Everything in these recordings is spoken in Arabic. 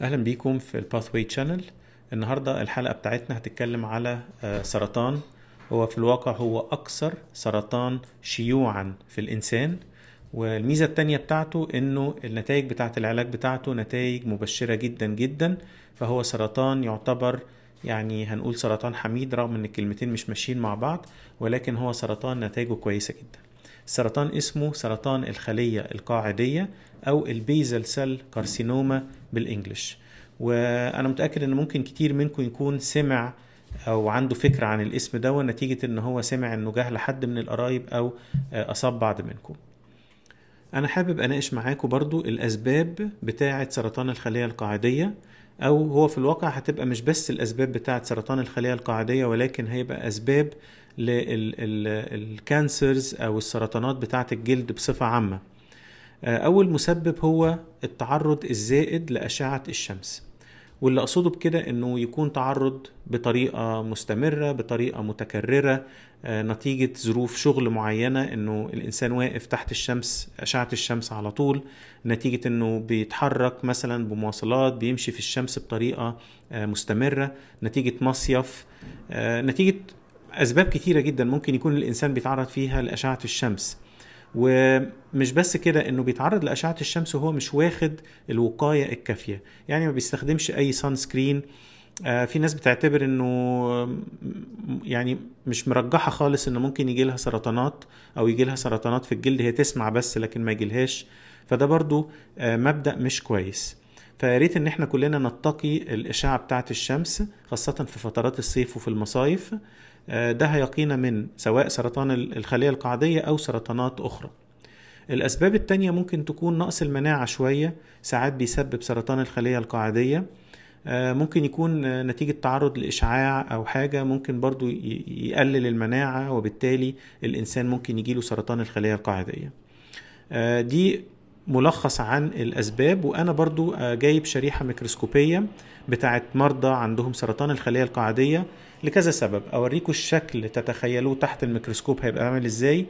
اهلا بيكم في الباثوي تشانل النهارده الحلقه بتاعتنا هتتكلم على آه، سرطان هو في الواقع هو اكثر سرطان شيوعا في الانسان والميزه التانية بتاعته انه النتائج بتاعه العلاج بتاعته نتائج مبشره جدا جدا فهو سرطان يعتبر يعني هنقول سرطان حميد رغم ان الكلمتين مش ماشيين مع بعض ولكن هو سرطان نتائجه كويسه جدا سرطان اسمه سرطان الخلية القاعدية أو البيزل سيل كارسينوما بالإنجلش وأنا متأكد إن ممكن كتير منكم يكون سمع او عنده فكره عن الاسم ده نتيجه ان هو سمع انه جه لحد من القرايب او آه، اصاب بعض منكم انا حابب اناقش معاكم برضو الاسباب بتاعه سرطان الخليه القاعديه او هو في الواقع هتبقى مش بس الاسباب بتاعه سرطان الخليه القاعديه ولكن هيبقى اسباب للكانسرز او السرطانات بتاعه الجلد بصفه عامه آه، اول مسبب هو التعرض الزائد لاشعه الشمس واللي اقصده بكده انه يكون تعرض بطريقه مستمره بطريقه متكرره آه، نتيجة ظروف شغل معينة انه الانسان واقف تحت الشمس اشعة الشمس على طول نتيجة انه بيتحرك مثلا بمواصلات بيمشي في الشمس بطريقة آه، مستمرة نتيجة مصيف آه، نتيجة اسباب كتيرة جدا ممكن يكون الانسان بيتعرض فيها لاشعة الشمس ومش بس كده انه بيتعرض لاشعه الشمس وهو مش واخد الوقايه الكافيه يعني ما بيستخدمش اي سان سكرين آه، في ناس بتعتبر انه يعني مش مرجحه خالص ان ممكن يجي لها سرطانات او يجي لها سرطانات في الجلد هي تسمع بس لكن ما يجيلهاش فده برضو آه، مبدا مش كويس فيا ريت ان احنا كلنا نتقي الاشعه بتاعه الشمس خاصه في فترات الصيف وفي المصايف آه، ده هيقينا من سواء سرطان الخليه القعديه او سرطانات اخرى الاسباب التانية ممكن تكون نقص المناعه شويه ساعات بيسبب سرطان الخليه القعديه آه، ممكن يكون آه، نتيجة تعرض لإشعاع أو حاجة ممكن برضو يقلل المناعة وبالتالي الإنسان ممكن يجيله سرطان الخلايا القاعدية آه، دي ملخص عن الأسباب وأنا برضو جايب شريحة ميكروسكوبية بتاعت مرضى عندهم سرطان الخلايا القاعدية لكذا سبب أوريكم الشكل تتخيلوه تحت الميكروسكوب هيبقى عامل إزاي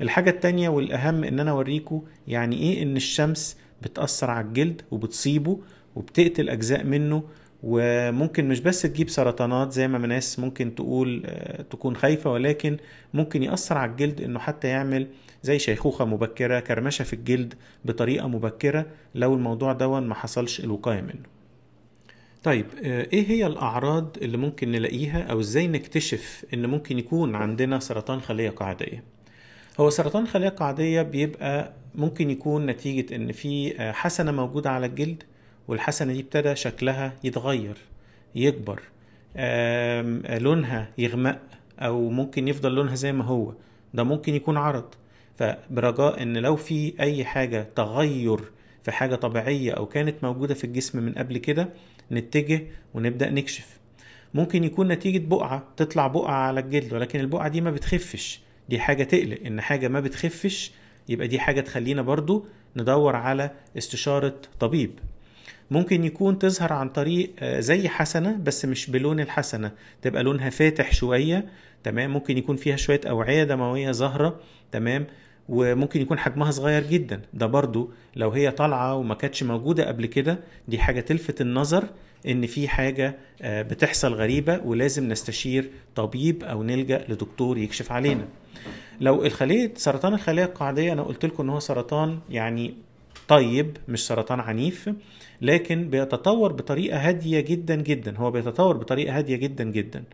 الحاجة التانية والأهم إن أنا أوريكم يعني إيه إن الشمس بتأثر على الجلد وبتصيبه وبتقتل أجزاء منه وممكن مش بس تجيب سرطانات زي ما ناس ممكن تقول آه، تكون خايفة ولكن ممكن يأثر على الجلد انه حتى يعمل زي شيخوخة مبكرة كرمشة في الجلد بطريقة مبكرة لو الموضوع دون ما حصلش الوقاية منه طيب آه، ايه هي الاعراض اللي ممكن نلاقيها او ازاي نكتشف ان ممكن يكون عندنا سرطان خلية قاعدية هو سرطان خلية قاعدية بيبقى ممكن يكون نتيجة ان في آه، حسنة موجودة على الجلد والحسنة دي ابتدى شكلها يتغير يكبر لونها يغمق أو ممكن يفضل لونها زي ما هو ده ممكن يكون عرض فبرجاء ان لو في اي حاجه تغير في حاجه طبيعيه او كانت موجوده في الجسم من قبل كده نتجه ونبدا نكشف ممكن يكون نتيجه بقعه تطلع بقعه على الجلد ولكن البقعه دي ما بتخفش دي حاجه تقلق ان حاجه ما بتخفش يبقى دي حاجه تخلينا برضو ندور على استشاره طبيب ممكن يكون تظهر عن طريق آه، زي حسنه بس مش بلون الحسنه تبقى لونها فاتح شويه تمام ممكن يكون فيها شويه اوعيه دمويه ظاهره تمام وممكن يكون حجمها صغير جدا ده برضو لو هي طالعه وما كانتش موجوده قبل كده دي حاجه تلفت النظر ان في حاجه آه، بتحصل غريبه ولازم نستشير طبيب او نلجا لدكتور يكشف علينا لو الخليه سرطان الخليه القاعديه انا قلت لكم ان هو سرطان يعني طيب مش سرطان عنيف لكن بيتطور بطريقه هاديه جدا جدا هو بيتطور بطريقه هاديه جدا جدا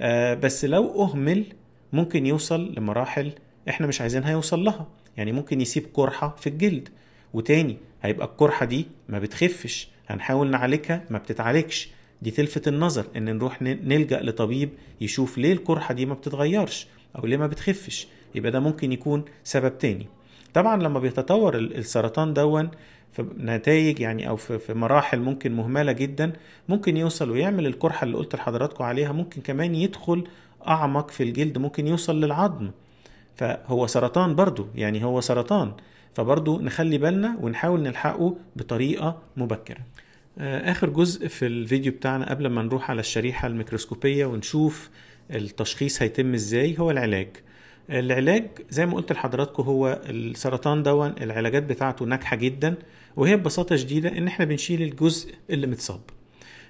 آه بس لو اهمل ممكن يوصل لمراحل احنا مش عايزينها يوصل لها يعني ممكن يسيب قرحه في الجلد وتاني هيبقى القرحه دي ما بتخفش هنحاول نعالجها ما بتتعالجش دي تلفت النظر ان نروح نلجا لطبيب يشوف ليه القرحه دي ما بتتغيرش او ليه ما بتخفش يبقى ده ممكن يكون سبب تاني طبعا لما بيتطور السرطان دون في نتائج يعني او في مراحل ممكن مهمله جدا ممكن يوصل ويعمل القرحه اللي قلت لحضراتكم عليها ممكن كمان يدخل اعمق في الجلد ممكن يوصل للعظم فهو سرطان برضو يعني هو سرطان فبرضو نخلي بالنا ونحاول نلحقه بطريقه مبكره آه، اخر جزء في الفيديو بتاعنا قبل ما نروح على الشريحه الميكروسكوبيه ونشوف التشخيص هيتم ازاي هو العلاج العلاج زي ما قلت لحضراتكم هو السرطان ده العلاجات بتاعته ناجحه جدا وهي ببساطه شديده ان احنا بنشيل الجزء اللي متصاب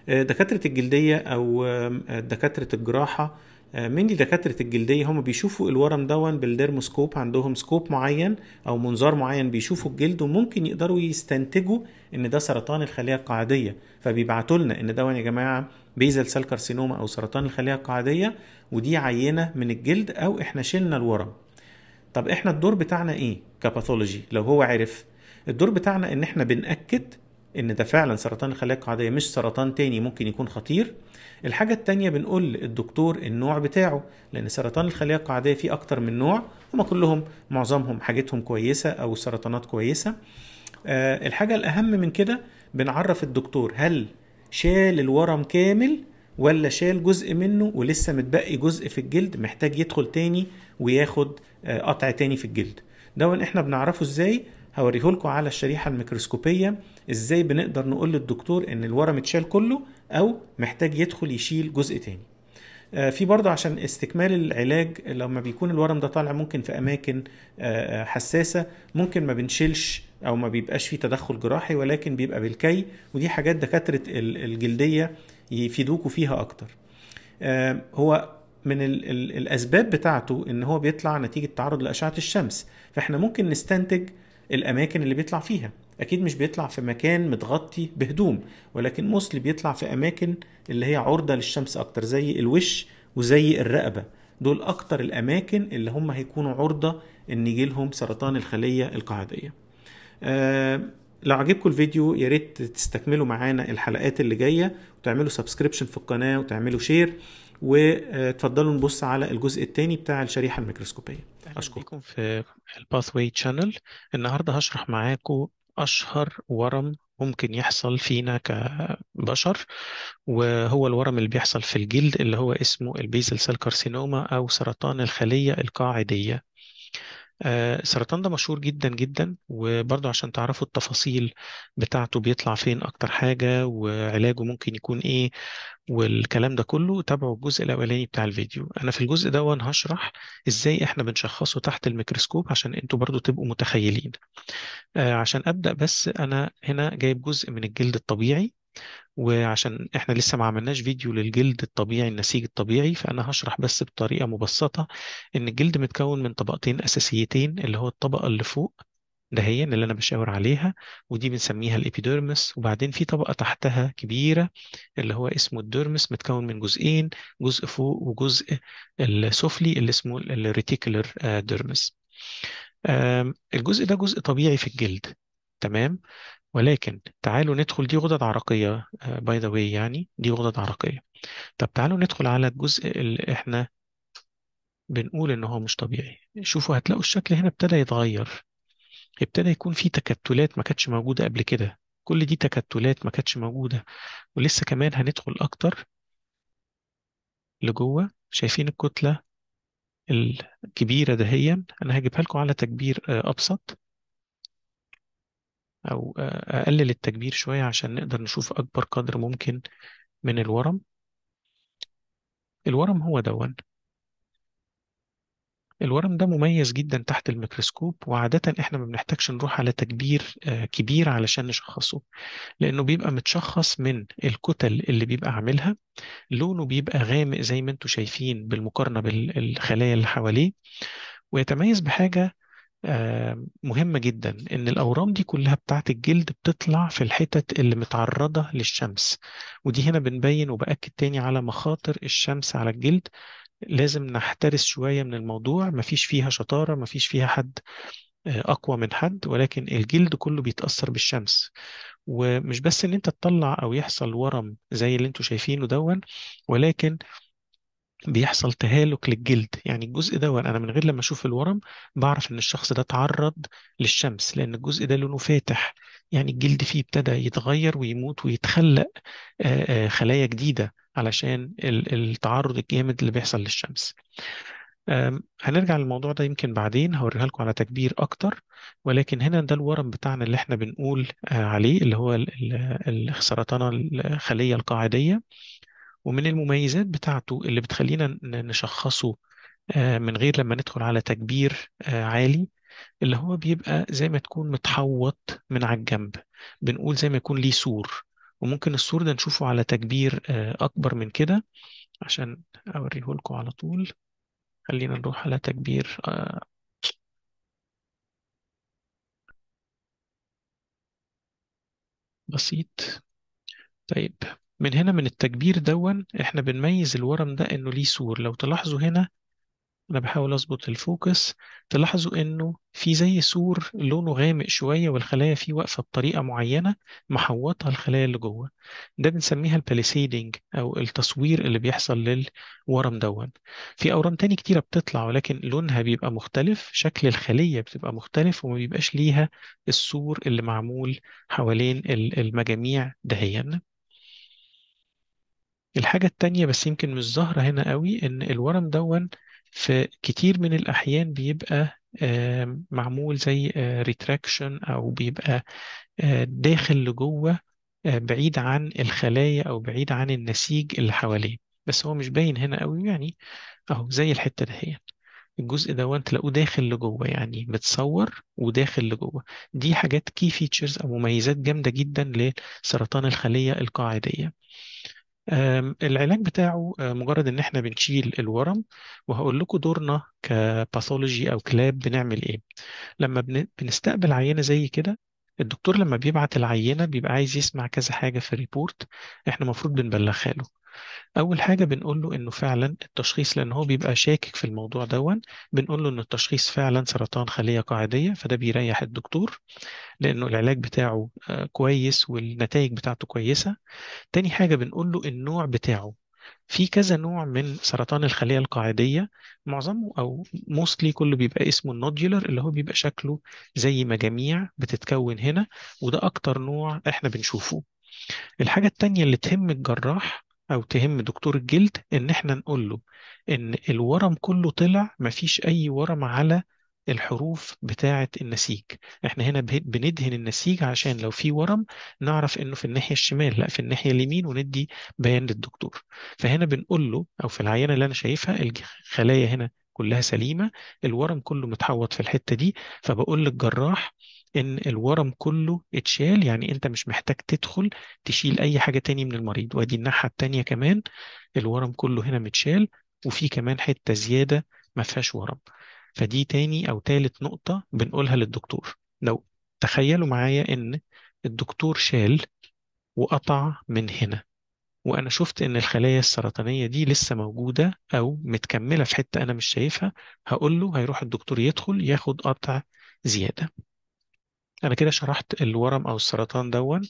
آه، دكاتره الجلديه او آه، دكاتره الجراحه آه، من دكاترة الجلدية هم بيشوفوا الورم دون بالديرموسكوب عندهم سكوب معين أو منظار معين بيشوفوا الجلد وممكن يقدروا يستنتجوا إن ده سرطان الخلية القاعدية فبيبعتوا لنا إن دون يا جماعة بيزل سيل كارسينوما أو سرطان الخلية القاعدية ودي عينة من الجلد أو إحنا شلنا الورم طب إحنا الدور بتاعنا إيه كباثولوجي لو هو عرف الدور بتاعنا إن إحنا بنأكد ان ده فعلا سرطان الخلايا القاعديه مش سرطان تاني ممكن يكون خطير الحاجه التانيه بنقول للدكتور النوع بتاعه لان سرطان الخلايا القاعديه فيه اكتر من نوع هما كلهم معظمهم حاجتهم كويسه او سرطانات كويسه أه الحاجه الاهم من كده بنعرف الدكتور هل شال الورم كامل ولا شال جزء منه ولسه متبقي جزء في الجلد محتاج يدخل تاني وياخد آه، قطع تاني في الجلد ده احنا بنعرفه ازاي هوريه لكم على الشريحة الميكروسكوبية ازاي بنقدر نقول للدكتور ان الورم اتشال كله او محتاج يدخل يشيل جزء تاني آه، في برضه عشان استكمال العلاج لما بيكون الورم ده طالع ممكن في اماكن آه، آه، حساسه ممكن ما بنشيلش او ما بيبقاش في تدخل جراحي ولكن بيبقى بالكي ودي حاجات دكاتره الجلديه يفيدوكوا فيها اكتر هو من الاسباب بتاعته ان هو بيطلع نتيجه تعرض لاشعه الشمس فاحنا ممكن نستنتج الاماكن اللي بيطلع فيها اكيد مش بيطلع في مكان متغطي بهدوم ولكن موسلي بيطلع في اماكن اللي هي عرضه للشمس اكتر زي الوش وزي الرقبه دول اكتر الاماكن اللي هم هيكونوا عرضه ان يجيلهم سرطان الخليه القاعديه أه لو عجبكم الفيديو يا ريت تستكملوا معانا الحلقات اللي جايه وتعملوا سبسكريبشن في القناه وتعملوا شير وتفضلوا نبص على الجزء الثاني بتاع الشريحه الميكروسكوبيه اشكركم في الباثوي تشانل النهارده هشرح معاكم اشهر ورم ممكن يحصل فينا كبشر وهو الورم اللي بيحصل في الجلد اللي هو اسمه البيزل سيل كارسينوما او سرطان الخليه القاعديه السرطان آه، ده مشهور جدا جدا وبرضه عشان تعرفوا التفاصيل بتاعته بيطلع فين أكتر حاجة وعلاجه ممكن يكون إيه والكلام ده كله تابعوا الجزء الأولاني بتاع الفيديو أنا في الجزء ده وان هشرح إزاي إحنا بنشخصه تحت الميكروسكوب عشان أنتوا برضه تبقوا متخيلين آه، عشان أبدأ بس أنا هنا جايب جزء من الجلد الطبيعي وعشان احنا لسه ما عملناش فيديو للجلد الطبيعي النسيج الطبيعي فانا هشرح بس بطريقه مبسطه ان الجلد متكون من طبقتين اساسيتين اللي هو الطبقه اللي فوق ده هي اللي انا بشاور عليها ودي بنسميها الابيديرمس وبعدين في طبقه تحتها كبيره اللي هو اسمه الديرمس متكون من جزئين جزء فوق وجزء السفلي اللي اسمه الريتيكولر آه، ديرمس الجزء ده جزء طبيعي في الجلد تمام ولكن تعالوا ندخل دي غدد عرقية باي ذا واي يعني دي غدد عرقية طب تعالوا ندخل على الجزء اللي احنا بنقول ان هو مش طبيعي شوفوا هتلاقوا الشكل هنا ابتدى يتغير ابتدى يكون في تكتلات ما كانتش موجودة قبل كده كل دي تكتلات ما كانتش موجودة ولسه كمان هندخل أكتر لجوه شايفين الكتلة الكبيرة دهيا أنا هجيبها لكم على تكبير آه، أبسط أو أقلل التكبير شوية عشان نقدر نشوف أكبر قدر ممكن من الورم الورم هو دون الورم ده مميز جدا تحت الميكروسكوب وعادة احنا ما بنحتاجش نروح على تكبير آه، كبير علشان نشخصه لأنه بيبقى متشخص من الكتل اللي بيبقى عاملها لونه بيبقى غامق زي ما انتم شايفين بالمقارنة بالخلايا اللي حواليه ويتميز بحاجة آه، مهمة جدا إن الأورام دي كلها بتاعت الجلد بتطلع في الحتت اللي متعرضة للشمس ودي هنا بنبين وبأكد تاني على مخاطر الشمس على الجلد لازم نحترس شوية من الموضوع مفيش فيها شطارة مفيش فيها حد آه، أقوى من حد ولكن الجلد كله بيتأثر بالشمس ومش بس إن أنت تطلع أو يحصل ورم زي اللي أنتوا شايفينه دون ولكن بيحصل تهالك للجلد يعني الجزء ده انا من غير لما اشوف الورم بعرف ان الشخص ده اتعرض للشمس لان الجزء ده لونه فاتح يعني الجلد فيه ابتدى يتغير ويموت ويتخلق خلايا جديدة علشان التعرض الجامد اللي بيحصل للشمس آمم، هنرجع للموضوع ده يمكن بعدين هوريها لكم على تكبير اكتر ولكن هنا ده الورم بتاعنا اللي احنا بنقول عليه اللي هو سرطان الخليه القاعديه ومن المميزات بتاعته اللي بتخلينا نشخصه آه، من غير لما ندخل على تكبير آه، عالي اللي هو بيبقى زي ما تكون متحوط من على الجنب بنقول زي ما يكون ليه سور وممكن السور ده نشوفه على تكبير آه، أكبر من كده عشان أوريه لكم على طول خلينا نروح على تكبير بسيط طيب من هنا من التكبير دون احنا بنميز الورم ده انه ليه سور لو تلاحظوا هنا انا بحاول اظبط الفوكس تلاحظوا انه في زي سور لونه غامق شويه والخلايا فيه واقفه بطريقه معينه محوطه الخلايا اللي جوه ده بنسميها الباليسيدنج او التصوير اللي بيحصل للورم دون في اورام تاني كتيره بتطلع ولكن لونها بيبقى مختلف شكل الخليه بتبقى مختلف وما بيبقاش ليها السور اللي معمول حوالين المجاميع دهيا الحاجة التانية بس يمكن مش ظاهرة هنا قوي إن الورم دون في كتير من الأحيان بيبقى معمول زي ريتراكشن آه، أو بيبقى آه، داخل لجوه آه، بعيد عن الخلايا أو بعيد عن النسيج اللي حواليه بس هو مش باين هنا قوي يعني أهو زي الحتة ده هي الجزء ده تلاقوه داخل لجوه يعني متصور وداخل لجوه دي حاجات كي فيتشرز او مميزات جامده جدا لسرطان الخليه القاعديه العلاج بتاعه آه، مجرد ان احنا بنشيل الورم وهقول لكم دورنا كباثولوجي او كلاب بنعمل ايه لما بنستقبل عينه زي كده الدكتور لما بيبعت العينة بيبقى عايز يسمع كذا حاجة في الريبورت احنا المفروض بنبلغها له أول حاجة بنقول له إنه فعلا التشخيص لأن هو بيبقى شاكك في الموضوع دون بنقول له إن التشخيص فعلا سرطان خلية قاعدية فده بيريح الدكتور لأنه العلاج بتاعه آه، كويس والنتائج بتاعته كويسة تاني حاجة بنقول له النوع بتاعه في كذا نوع من سرطان الخلية القاعدية معظمه أو موستلي كله بيبقى اسمه النوديولر اللي هو بيبقى شكله زي مجاميع بتتكون هنا وده أكتر نوع إحنا بنشوفه الحاجة التانية اللي تهم الجراح أو تهم دكتور الجلد إن إحنا نقول له إن الورم كله طلع مفيش أي ورم على الحروف بتاعة النسيج احنا هنا بندهن النسيج عشان لو في ورم نعرف انه في الناحية الشمال لا في الناحية اليمين وندي بيان للدكتور فهنا بنقول له او في العينة اللي انا شايفها الخلايا هنا كلها سليمة الورم كله متحوط في الحتة دي فبقول للجراح ان الورم كله اتشال يعني انت مش محتاج تدخل تشيل اي حاجة تاني من المريض وادي الناحية التانية كمان الورم كله هنا متشال وفي كمان حتة زيادة ما فيهاش ورم فدي تاني أو تالت نقطة بنقولها للدكتور لو تخيلوا معايا إن الدكتور شال وقطع من هنا وأنا شفت إن الخلايا السرطانية دي لسه موجودة أو متكملة في حتة أنا مش شايفها هقول له هيروح الدكتور يدخل ياخد قطع زيادة أنا كده شرحت الورم أو السرطان دون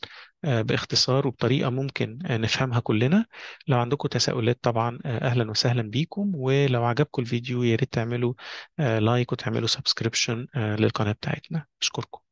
آه، باختصار وبطريقة ممكن آه، نفهمها كلنا لو عندكم تساؤلات طبعا آه، أهلا وسهلا بيكم ولو عجبكم الفيديو يا ريت تعملوا لايك وتعملوا سبسكريبشن للقناة بتاعتنا أشكركم